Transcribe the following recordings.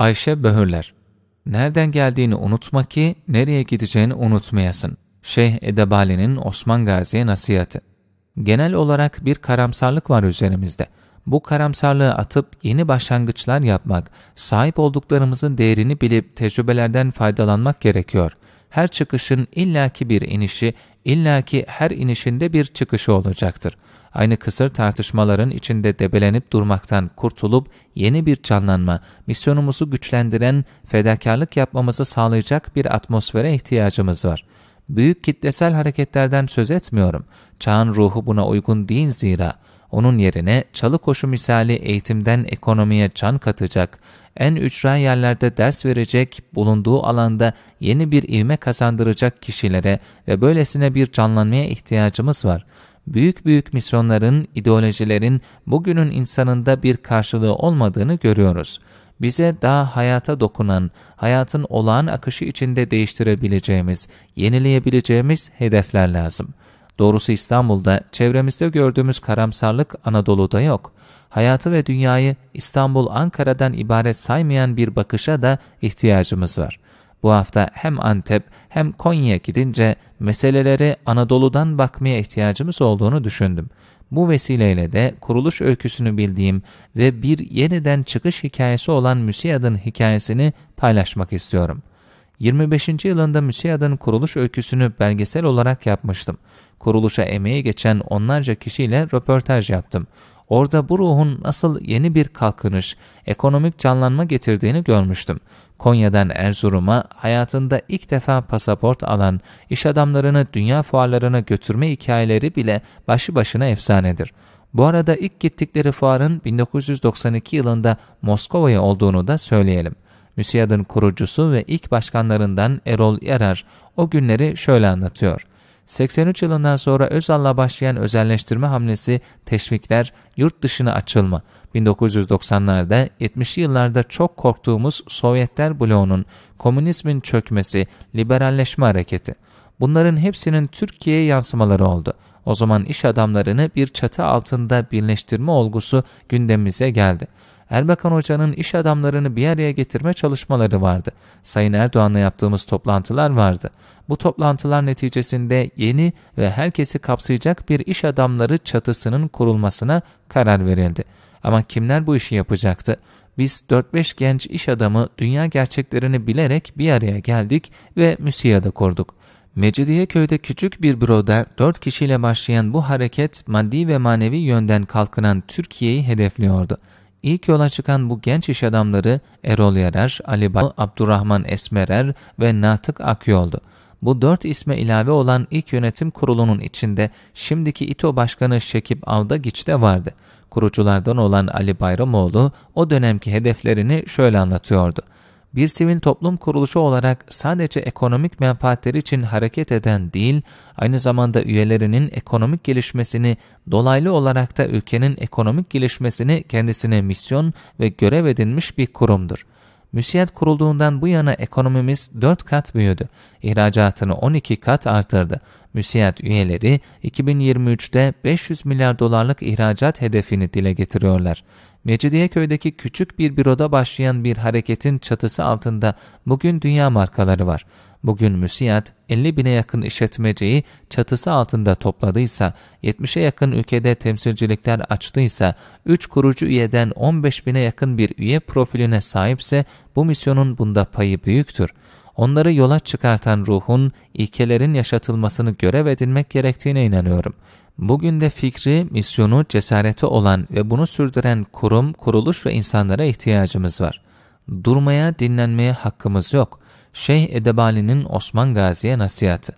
Ayşe Böhürler Nereden geldiğini unutma ki nereye gideceğini unutmayasın. Şeyh Edebali'nin Osman Gazi'ye nasihati. Genel olarak bir karamsarlık var üzerimizde. Bu karamsarlığı atıp yeni başlangıçlar yapmak, sahip olduklarımızın değerini bilip tecrübelerden faydalanmak gerekiyor. Her çıkışın illaki bir inişi, illaki her inişinde bir çıkışı olacaktır.'' aynı kısır tartışmaların içinde debelenip durmaktan kurtulup yeni bir canlanma, misyonumuzu güçlendiren, fedakarlık yapmamızı sağlayacak bir atmosfere ihtiyacımız var. Büyük kitlesel hareketlerden söz etmiyorum. Çağın ruhu buna uygun değil zira. Onun yerine çalı koşu misali eğitimden ekonomiye can katacak, en ücra yerlerde ders verecek, bulunduğu alanda yeni bir ivme kazandıracak kişilere ve böylesine bir canlanmaya ihtiyacımız var.'' büyük büyük misyonların, ideolojilerin bugünün insanında bir karşılığı olmadığını görüyoruz. Bize daha hayata dokunan, hayatın olağan akışı içinde değiştirebileceğimiz, yenileyebileceğimiz hedefler lazım. Doğrusu İstanbul'da, çevremizde gördüğümüz karamsarlık Anadolu'da yok. Hayatı ve dünyayı İstanbul-Ankara'dan ibaret saymayan bir bakışa da ihtiyacımız var.'' Bu hafta hem Antep hem Konya'ya gidince meselelere Anadolu'dan bakmaya ihtiyacımız olduğunu düşündüm. Bu vesileyle de kuruluş öyküsünü bildiğim ve bir yeniden çıkış hikayesi olan Müsiyadın hikayesini paylaşmak istiyorum. 25. yılında Müsiyadın kuruluş öyküsünü belgesel olarak yapmıştım. Kuruluşa emeği geçen onlarca kişiyle röportaj yaptım. Orada bu ruhun nasıl yeni bir kalkınış, ekonomik canlanma getirdiğini görmüştüm. Konya'dan Erzurum'a hayatında ilk defa pasaport alan, iş adamlarını dünya fuarlarına götürme hikayeleri bile başı başına efsanedir. Bu arada ilk gittikleri fuarın 1992 yılında Moskova'ya olduğunu da söyleyelim. MÜSİAD'ın kurucusu ve ilk başkanlarından Erol Yarar o günleri şöyle anlatıyor. 83 yılından sonra Özal'la başlayan özelleştirme hamlesi, teşvikler, yurt dışına açılma, 1990'larda 70'li yıllarda çok korktuğumuz Sovyetler bloğunun, komünizmin çökmesi, liberalleşme hareketi. Bunların hepsinin Türkiye'ye yansımaları oldu. O zaman iş adamlarını bir çatı altında birleştirme olgusu gündemimize geldi. Erbakan Hoca'nın iş adamlarını bir araya getirme çalışmaları vardı. Sayın Erdoğan'la yaptığımız toplantılar vardı. Bu toplantılar neticesinde yeni ve herkesi kapsayacak bir iş adamları çatısının kurulmasına karar verildi. Ama kimler bu işi yapacaktı? Biz 4-5 genç iş adamı dünya gerçeklerini bilerek bir araya geldik ve MÜSİAD'ı kurduk. Mecidiyeköy'de küçük bir büroda 4 kişiyle başlayan bu hareket maddi ve manevi yönden kalkınan Türkiye'yi hedefliyordu. İlk yola çıkan bu genç iş adamları Erol Yarar, Ali Bal, Abdurrahman Esmerer ve Natık Akyol'du. Bu dört isme ilave olan ilk yönetim kurulunun içinde şimdiki İTO Başkanı Şekip Avdagiç de vardı. Kuruculardan olan Ali Bayramoğlu o dönemki hedeflerini şöyle anlatıyordu bir sivil toplum kuruluşu olarak sadece ekonomik menfaatleri için hareket eden değil, aynı zamanda üyelerinin ekonomik gelişmesini dolaylı olarak da ülkenin ekonomik gelişmesini kendisine misyon ve görev edinmiş bir kurumdur. Müsiyet kurulduğundan bu yana ekonomimiz 4 kat büyüdü. İhracatını 12 kat artırdı. Müsiyet üyeleri 2023'te 500 milyar dolarlık ihracat hedefini dile getiriyorlar. Mecidiyeköy'deki küçük bir büroda başlayan bir hareketin çatısı altında bugün dünya markaları var. Bugün MÜSİAD 50 bine yakın işletmeciyi çatısı altında topladıysa, 70'e yakın ülkede temsilcilikler açtıysa, 3 kurucu üyeden 15 bine yakın bir üye profiline sahipse bu misyonun bunda payı büyüktür. Onları yola çıkartan ruhun, ilkelerin yaşatılmasını görev edinmek gerektiğine inanıyorum. Bugün de fikri, misyonu, cesareti olan ve bunu sürdüren kurum, kuruluş ve insanlara ihtiyacımız var. Durmaya, dinlenmeye hakkımız yok. Şeyh Edebali'nin Osman Gazi'ye nasihatı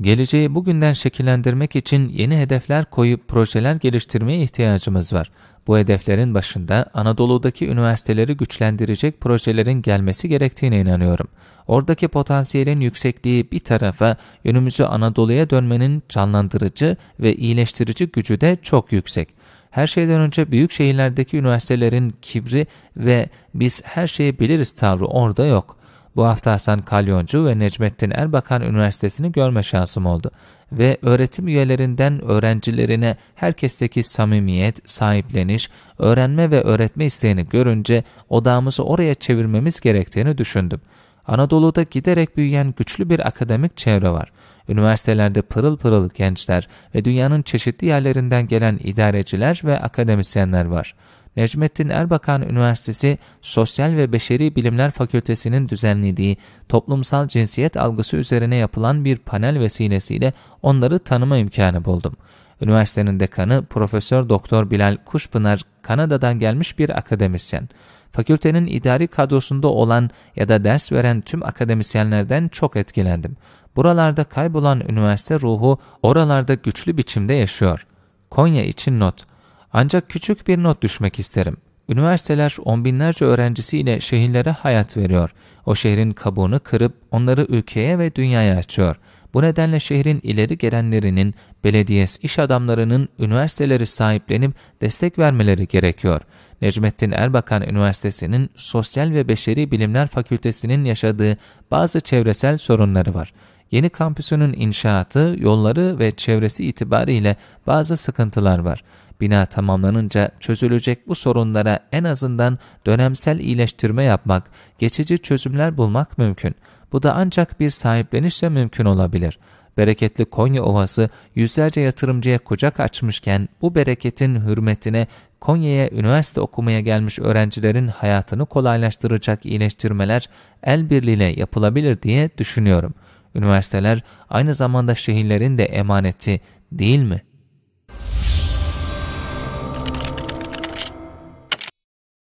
geleceği bugünden şekillendirmek için yeni hedefler koyup projeler geliştirmeye ihtiyacımız var. Bu hedeflerin başında Anadolu'daki üniversiteleri güçlendirecek projelerin gelmesi gerektiğine inanıyorum. Oradaki potansiyelin yüksekliği bir tarafa yönümüzü Anadolu'ya dönmenin canlandırıcı ve iyileştirici gücü de çok yüksek. Her şeyden önce büyük şehirlerdeki üniversitelerin kibri ve biz her şeyi biliriz tavrı orada yok. Bu hafta Hasan Kalyoncu ve Necmettin Erbakan Üniversitesi'ni görme şansım oldu ve öğretim üyelerinden öğrencilerine herkesteki samimiyet, sahipleniş, öğrenme ve öğretme isteğini görünce odağımızı oraya çevirmemiz gerektiğini düşündüm. Anadolu'da giderek büyüyen güçlü bir akademik çevre var. Üniversitelerde pırıl pırıl gençler ve dünyanın çeşitli yerlerinden gelen idareciler ve akademisyenler var.'' Necmettin Erbakan Üniversitesi Sosyal ve Beşeri Bilimler Fakültesinin düzenlediği toplumsal cinsiyet algısı üzerine yapılan bir panel vesilesiyle onları tanıma imkanı buldum. Üniversitenin dekanı Profesör Doktor Bilal Kuşpınar Kanada'dan gelmiş bir akademisyen. Fakültenin idari kadrosunda olan ya da ders veren tüm akademisyenlerden çok etkilendim. Buralarda kaybolan üniversite ruhu oralarda güçlü biçimde yaşıyor. Konya için not ancak küçük bir not düşmek isterim. Üniversiteler on binlerce öğrencisiyle şehirlere hayat veriyor. O şehrin kabuğunu kırıp onları ülkeye ve dünyaya açıyor. Bu nedenle şehrin ileri gelenlerinin, belediyes iş adamlarının üniversiteleri sahiplenip destek vermeleri gerekiyor. Necmettin Erbakan Üniversitesi'nin Sosyal ve Beşeri Bilimler Fakültesi'nin yaşadığı bazı çevresel sorunları var. Yeni kampüsünün inşaatı, yolları ve çevresi itibariyle bazı sıkıntılar var bina tamamlanınca çözülecek bu sorunlara en azından dönemsel iyileştirme yapmak, geçici çözümler bulmak mümkün. Bu da ancak bir sahiplenişle mümkün olabilir. Bereketli Konya Ovası yüzlerce yatırımcıya kucak açmışken bu bereketin hürmetine Konya'ya üniversite okumaya gelmiş öğrencilerin hayatını kolaylaştıracak iyileştirmeler el birliğiyle yapılabilir diye düşünüyorum. Üniversiteler aynı zamanda şehirlerin de emaneti değil mi?